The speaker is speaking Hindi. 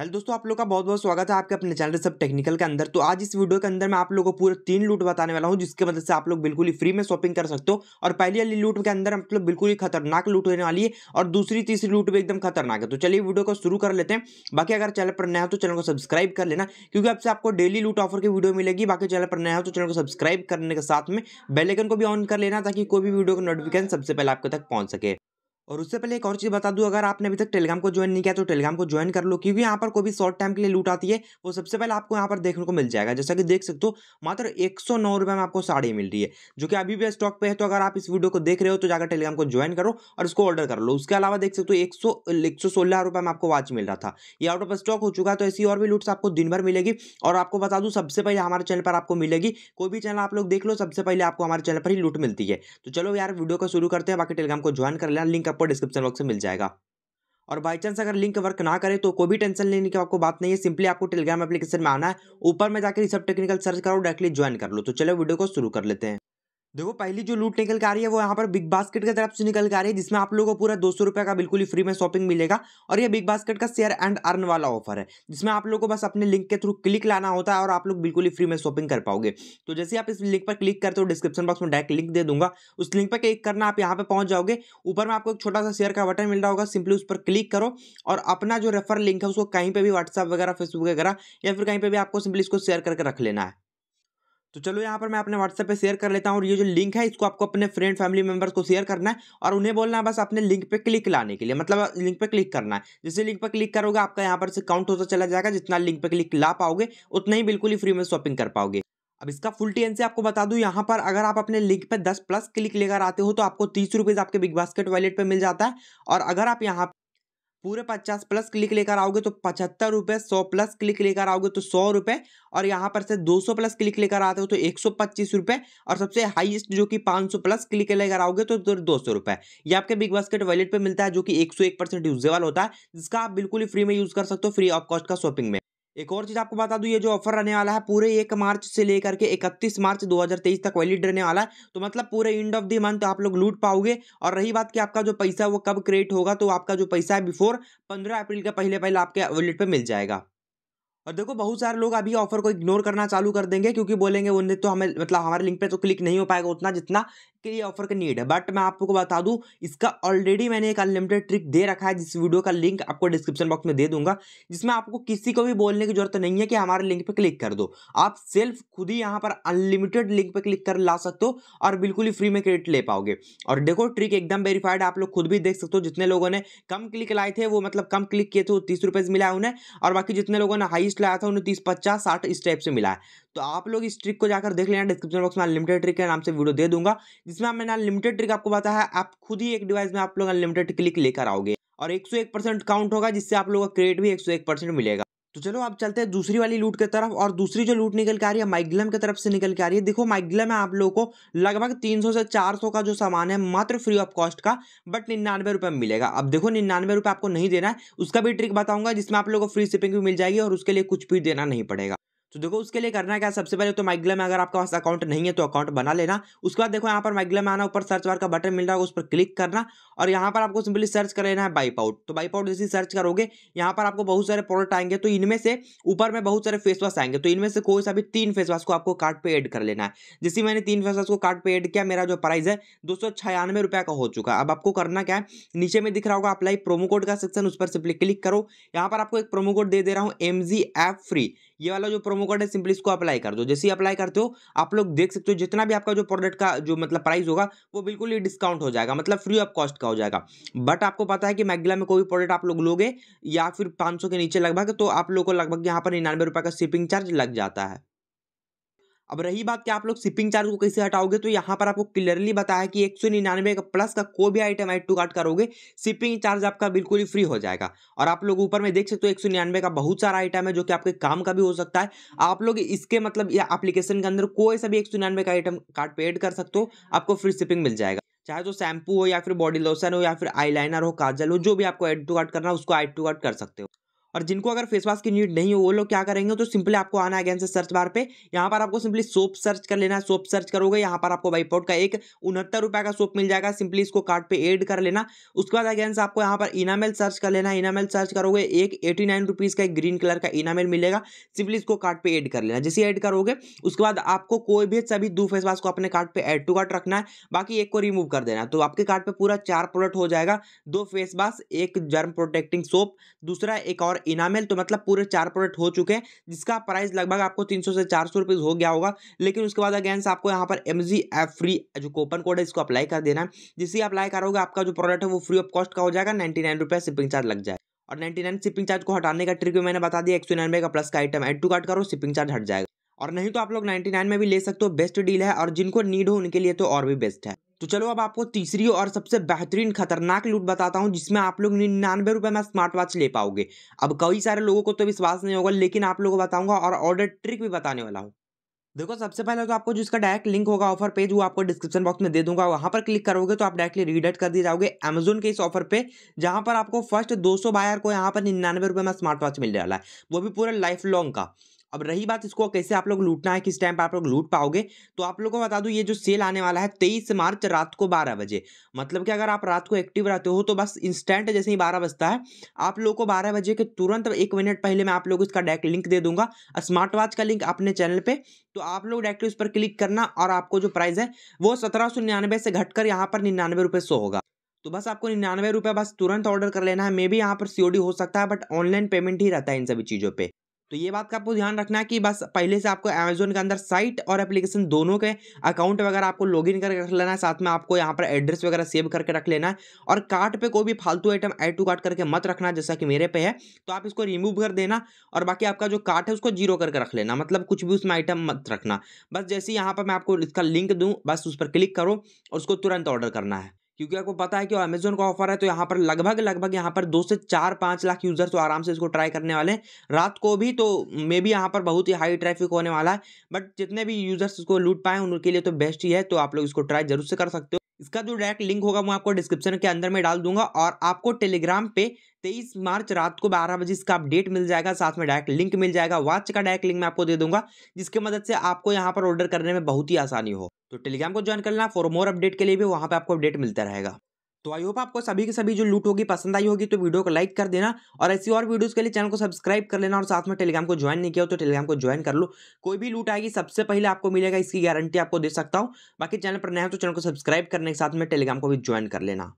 हेलो दोस्तों आप लोग का बहुत बहुत स्वागत है आपके अपने चैनल सब टेक्निकल के अंदर तो आज इस वीडियो के अंदर मैं आप लोगों को पूरे तीन लूट बताने वाला हूं जिसके मदद से आप लोग बिल्कुल ही फ्री में शॉपिंग कर सकते हो और पहली वाली लूट के अंदर मतलब बिल्कुल ही खतरनाक लूट होने वाली है और दूसरी तीसरी लूट भी एकदम खतरनाक है तो चलिए वीडियो को शुरू कर लेते हैं बाकी अगर चैनल पर नया हो तो चैनल को सब्सक्राइब कर लेना क्योंकि आपसे आपको डेली लूट ऑफर की वीडियो मिलेगी बाकी चैनल पर नया हो तो चैनल को सब्सक्राइब करने के साथ में बेलेकन को भी ऑन कर लेना ताकि कोई भी वीडियो का नोटिफिकेशन सबसे पहले आपके तक पहुँच सके और उससे पहले एक और चीज़ बता दूं अगर आपने अभी तक टेलीग्राम को ज्वाइन नहीं किया तो टेलीग्राम को ज्वाइन कर लो क्योंकि यहाँ पर कोई भी शॉर्ट टाइम के लिए लूट आती है वो सबसे पहले आपको यहाँ पर देखने को मिल जाएगा जैसा कि देख सकते हो मात्र एक सौ में आपको साड़ी मिल रही है जो कि अभी भी स्टॉक पे है तो अगर आप इस वीडियो को देख रहे हो तो जाकर टेलीग्राम को ज्वाइन करो और इसको ऑर्डर कर लो उसके अलावा देख सकते हो एक सौ एक सौ सोलह रुपये में आपको वॉच मिल रहा था ये आउट ऑफ स्टॉक हो चुका तो ऐसी और भी लूट्स आपको दिन भर मिलेगी और आपको बता दूँ सबसे पहले हमारे चैनल पर आपको मिलेगी कोई भी चैनल आप लोग देख लो सबसे पहले आपको हमारे चैनल पर ही लूट मिलती है तो चलो यार वीडियो को शुरू करते हैं बाकी टेलीग्राम को ज्वाइन कर लेना लिंक आपको डिस्क्रिप्शन बॉक्स में मिल जाएगा और बाई चांस अगर लिंक वर्क ना करे तो कोई भी टेंशन लेने की आपको बात नहीं है सिंपली आपको टेलीग्राम एप्लीकेशन में आना है ऊपर में जाकर सब टेक्निकल सर्च करो डायरेक्टली ज्वाइन कर लो तो चलो वीडियो को शुरू कर लेते हैं देखो पहली जो लूट निकल के आ रही है वो यहाँ पर बिग बास्केट की तरफ से निकल के आ रही है जिसमें आप लोगों को पूरा दो सौ रुपये का बिल्कुल ही फ्री में शॉपिंग मिलेगा और ये बिग बास्केट का शेयर एंड अर्न वाला ऑफर है जिसमें आप लोगों को बस अपने लिंक के थ्रू क्लिक लाना होता है और आप लोग बिल्कुल ही फ्री में शॉपिंग कर पाओगे तो जैसे आप इस लिंक पर क्लिक करते हो डिस्क्रिप्शन बॉक्स में डायरेक्ट लिंक दे दूंगा उस लिंक पर क्लिक करना आप यहाँ पर पहुँच जाओगे ऊपर में आपको एक छोटा सा शेयर का बटन मिल रहा होगा सिंपली उस पर क्लिक करो और अपना जो रेफर लिंक है उसको कहीं पर भी व्हाट्सअप वगैरह फेसबुक वगैरह या फिर कहीं पर भी आपको सिंपली इसको शेयर करके रख लेना है तो चलो यहाँ पर मैं अपने व्हाट्सएप पे शेयर कर लेता हूँ और ये जो लिंक है इसको आपको अपने फ्रेंड फैमिली मेंबर्स को शेयर करना है और उन्हें बोलना है बस अपने लिंक पे क्लिक लाने के लिए मतलब लिंक पे क्लिक करना है जिससे लिंक पे क्लिक करोगे आपका यहाँ पर से काउंट होता चला जाएगा जितना लिंक पे क्लिक ला पाओगे उतना ही बिल्कुल ही फ्री में शॉपिंग कर पाओगे अब इसका फुल टी से आपको बता दूं यहाँ पर अगर आप अपने लिंक पे 10 प्लस क्लिक लेकर आते हो तो आपको तीस रुपीज़ आपके बिग बास्केट वॉलेट पे मिल जाता है और अगर आप यहाँ पूरे पचास प्लस क्लिक लेकर आओगे तो पचहत्तर रुपये सौ प्लस क्लिक लेकर आओगे तो सौ रुपये और यहाँ पर से दो सौ प्लस क्लिक लेकर आते हो तो एक सौ पच्चीस रुपये और सबसे हाईएस्ट जो कि सौ प्लस क्लिक लेकर आओगे तो, तो दो सौ रुपये ये आपके बिग बास्केट वॉलेट पर मिलता है जो कि एक सौ एक परसेंट यूजेबल होता है जिसका आप बिल्कुल ही फ्री में यूज़ कर सकते हो फ्री ऑफ कॉस्ट का शॉपिंग में एक और चीज़ आपको बता दू ये जो ऑफर रहने वाला है पूरे एक मार्च से लेकर के 31 मार्च 2023 तक वैलिड रहने वाला है तो मतलब पूरे एंड ऑफ द मंथ आप लोग लूट पाओगे और रही बात कि आपका जो पैसा वो कब क्रिएट होगा तो आपका जो पैसा है बिफोर 15 अप्रैल के पहले पहले आपके वॉलेट पर मिल जाएगा और देखो बहुत सारे लोग अभी ऑफर को इग्नोर करना चालू कर देंगे क्योंकि बोलेंगे उन्हें तो हमें मतलब हमारे लिंक पे तो क्लिक नहीं हो पाएगा उतना जितना के लिए ऑफर का नीड है बट मैं आपको बता दूं इसका ऑलरेडी मैंने एक अनलिमिटेड ट्रिक दे रखा है जिस वीडियो का लिंक आपको डिस्क्रिप्शन बॉक्स में दे दूंगा जिसमें आपको किसी को भी बोलने की जरूरत नहीं है कि हमारे लिंक पर क्लिक कर दो आप सेल्फ खुद ही यहाँ पर अनलिमिटेड लिंक पर क्लिक कर ला सकते हो और बिल्कुल ही फ्री में क्रेडिट ले पाओगे और देखो ट्रिक एकदम वेरीफाइड आप लोग खुद भी देख सकते हो जितने लोगों ने कम क्लिक लाए थे वो मतलब कम क्लिक किए थे वो तीस रुपये मिला उन्हें और बाकी जितने लोगों ने हाइस्ट लाया था उन्हें तीस पचास साठ इस टाइप से मिला है तो आप लोग इस ट्रिक को जाकर देख लेना डिस्क्रिप्शन बॉक्स में अनलिमिटेड ट्रिक के नाम से वीडियो दे दूंगा जिसमें मैंने अनलिमिटेड ट्रिक आपको बताया आप खुद ही एक डिवाइस में आप लोग अनलिमिटेड क्लिक लेकर आओगे और 101 परसेंट काउंट होगा जिससे आप लोगों का क्रेडिट भी 101 परसेंट मिलेगा तो चलो आप चलते हैं दूसरी वाली लूट की तरफ और दूसरी जो लूट निकल के आ रही है माइग्लम की तरफ से निकल के आ रही है देखो माइग्लम में आप लोगों को लगभग 300 से 400 का जो सामान है मात्र फ्री ऑफ कॉस्ट का बट निन्यानवे रुपये में मिलेगा अब देखो निन्यानवे रुपये आपको नहीं देना है उसका भी ट्रिक बताऊंगा जिसमें आप लोगों को फ्री शिपिंग भी मिल जाएगी और उसके लिए कुछ भी देना नहीं पड़ेगा तो देखो उसके लिए करना क्या सबसे पहले तो माइग्ला में अगर आपके पास अकाउंट नहीं है तो अकाउंट बना लेना उसके बाद देखो यहाँ पर माइग्ला में आना ऊपर सर्च बार का बटन मिल रहा है उस पर क्लिक करना और यहाँ पर आपको सिंपली सर्च कर लेना है आउट तो आउट जैसे सर्च करोगे यहाँ पर आपको बहुत सारे प्रोडक्ट आएंगे तो इनमें से ऊपर में बहुत सारे फेस वॉश आएंगे तो इनमें से कोई सा भी तीन फेस वॉश को आपको कार्ड पे एड कर लेना है जिससे मैंने तीन फेस वॉश को कार्ड पे एड किया मेरा जो प्राइस है दो सौ का हो चुका है अब आपको करना क्या है नीचे में दिख रहा होगा अप्लाई प्रोमो कोड का सेक्शन उस पर सिंपली क्लिक करो यहाँ पर आपको एक प्रोमो कोड दे दे रहा हूँ एम जी ऐप फ्री ये वाला जो प्रोमो कोड है सिंपली इसको अप्लाई कर दो जैसे ही अप्लाई करते हो आप लोग देख सकते हो जितना भी आपका जो प्रोडक्ट का जो मतलब प्राइस होगा वो बिल्कुल ही डिस्काउंट हो जाएगा मतलब फ्री ऑफ कॉस्ट का हो जाएगा बट आपको पता है कि मैगला में कोई भी प्रोडक्ट आप लोग लोगे या फिर पाँच के नीचे लगभग तो आप लोग को लगभग यहाँ पर निन्यानवे का शिपिंग चार्ज लग जाता है अब रही बात कि आप लोग शिपिंग चार्ज को कैसे हटाओगे तो यहाँ पर आपको क्लियरली बताया कि एक सौ निन्यानवे का प्लस का कोई भी आइटम ऐड टू कार्ट करोगे शिपिंग चार्ज आपका बिल्कुल ही फ्री हो जाएगा और आप लोग ऊपर में देख सकते हो एक सौ निन्यानवे का बहुत सारा आइटम है जो कि आपके काम का भी हो सकता है आप लोग इसके मतलब या अप्लीकेशन के अंदर कोई सा भी एक सौ निन्यानवे का आइटम कार्ड पे एड कर सकते हो आपको फ्री शिपिंग मिल जाएगा चाहे तो शैम्पू हो या फिर बॉडी लोशन हो या फिर आईलाइनर हो काजल हो जो भी आपको एड टू कार्ट करना उसको एड टू कार्ट कर सकते हो और जिनको अगर फेस वॉश की नीड नहीं हो वो लोग क्या करेंगे तो सिंपली आपको आना है अगेन से सर्च बार पे यहाँ पर आपको सिंपली सोप सर्च कर लेना है सोप सर्च करोगे यहाँ पर आपको वाइपआउट का एक उनहत्तर रुपये का सोप मिल जाएगा सिंपली इसको कार्ड पे ऐड कर लेना उसके बाद अगेन से आपको यहाँ पर इनामेल सर्च कर लेना है इनामेल सर्च करोगे एक एटी नाइन रुपीज़ का एक ग्रीन कलर का इनामेल मिलेगा सिंपली इसको कार्ड पर एड कर लेना जैसे ऐड करोगे उसके बाद आपको कोई भी सभी दो फेस वॉश को अपने कार्ड पर एड टू कार्ड रखना है बाकी एक को रिमूव कर देना तो आपके कार्ड पर पूरा चार प्रोडक्ट हो जाएगा दो फेस वॉश एक जर्म प्रोटेक्टिंग सोप दूसरा एक और इनामेल तो मतलब पूरे चार प्रोडक्ट हो चुके हैं जिसका प्राइस लगभग आपको तीन से चार सौ हो गया होगा लेकिन उसके बाद अगेंस आपको यहाँ पर एम जी एफ फ्री जो कोपन कोड है इसको अप्लाई कर देना है जिससे अप्लाई करोगे आपका जो प्रोडक्ट है वो फ्री ऑफ कॉस्ट का हो जाएगा नाइन्टी नाइन रुपये शिपिंग चार्ज लग जाए और नाइन्टी नाइन शिपिंग चार्ज को हटाने का ट्रिक भी मैंने बता दिया एक सौ निन्यानवे का प्लस का आइटम एड टू कार्ड करो शिपिंग चार्ज हट जाएगा और नहीं तो आप लोग नाइन्टी में भी ले सकते हो बेस्ट डील है और जिनको नीड हो उनके लिए तो और भी बेस्ट है तो चलो अब आपको तीसरी और सबसे बेहतरीन खतरनाक लूट बताता हूँ जिसमें आप लोग निन्यानवे रुपये में स्मार्ट वॉच ले पाओगे अब कई सारे लोगों को तो विश्वास नहीं होगा लेकिन आप लोगों को बताऊंगा और ऑर्डर ट्रिक भी बताने वाला हूँ देखो सबसे पहले तो आपको जिसका डायरेक्ट लिंक होगा ऑफर पेज वो आपको डिस्क्रिप्शन बॉक्स में दे दूंगा वहाँ पर क्लिक करोगे तो आप डायरेक्टली रीडेट कर दिए जाओगे अमेजोन के इस ऑफर पे जहाँ पर आपको फर्स्ट 200 बायर को यहाँ पर निन्यानवे रुपये में स्मार्ट वॉच मिल रहा है वो भी पूरा लाइफ लॉन्ग का अब रही बात इसको कैसे आप लोग लूटना है किस टाइम पर आप लोग लूट पाओगे तो आप लोगों को बता दूं ये जो सेल आने वाला है तेईस मार्च रात को बारह बजे मतलब कि अगर आप रात को एक्टिव रहते हो तो बस इंस्टेंट जैसे ही बारह बजता है आप लोग को बारह बजे के तुरंत एक मिनट पहले मैं आप लोग इसका डायरेक्ट लिंक दे दूंगा स्मार्ट वॉच का लिंक अपने चैनल पर तो आप लोग डायरेक्ट उस पर क्लिक करना और आपको जो प्राइस है वो सत्रह से घटकर यहाँ पर निन्यानवे रुपये होगा तो बस आपको निन्यानवे रुपये बस तुरंत ऑर्डर कर लेना है मे भी यहाँ पर सीओडी हो सकता है बट ऑनलाइन पेमेंट ही रहता है इन सभी चीज़ों पे तो ये बात का आपको ध्यान रखना है कि बस पहले से आपको अमेजोन के अंदर साइट और एप्लीकेशन दोनों के अकाउंट वगैरह आपको लॉगिन करके रख लेना है साथ में आपको यहाँ पर एड्रेस वगैरह सेव करके रख लेना है और कार्ट पे कोई भी फालतू आइटम ऐड टू कार्ट करके मत रखना जैसा कि मेरे पे है तो आप इसको रिमूव कर देना और बाकी आपका जो कार्ट है उसको जीरो करके रख लेना मतलब कुछ भी उसमें आइटम मत रखना बस जैसे यहाँ पर मैं आपको इसका लिंक दूँ बस उस पर क्लिक करो और उसको तुरंत ऑर्डर करना है क्योंकि आपको पता है कि अमेजोन का ऑफर है तो यहाँ पर लगभग लगभग यहाँ पर दो से चार पाँच लाख यूजर्स तो आराम से इसको ट्राई करने वाले हैं रात को भी तो मे भी यहाँ पर बहुत ही हाई ट्रैफिक होने वाला है बट जितने भी यूजर्स इसको लूट पाए उनके लिए तो बेस्ट ही है तो आप लोग इसको ट्राई जरूर से कर सकते हो इसका जो डायरेक्ट लिंक होगा मैं आपको डिस्क्रिप्शन के अंदर में डाल दूंगा और आपको टेलीग्राम पे तेईस मार्च रात को बारह बजे इसका अपडेट मिल जाएगा साथ में डायरेक्ट लिंक मिल जाएगा वॉच का डायरेक्ट लिंक मैं आपको दे दूंगा जिसकी मदद से आपको यहाँ पर ऑर्डर करने में बहुत ही आसानी हो तो टेलीग्राम को ज्वाइन कर लेना फॉर मोर अपडेट के लिए भी वहाँ पर आपको अपडेट मिलता रहेगा तो आई होप आपको सभी के सभी जो लूट होगी पसंद आई होगी तो वीडियो को लाइक कर देना और ऐसी और वीडियोस के लिए चैनल को सब्सक्राइब कर लेना और साथ में टेलीग्राम को ज्वाइन नहीं किया हो तो टेलीग्राम को ज्वाइन कर लो कोई भी लूट आएगी सबसे पहले आपको मिलेगा इसकी गारंटी आपको दे सकता हूँ बाकी चैनल पर नया तो चैनल को सब्सक्राइब करने के साथ में टेलीग्राम को भी ज्वाइन कर लेना